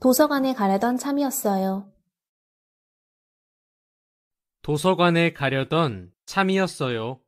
도서관에 가려던 참이었어요. 도서관에 가려던 참이었어요.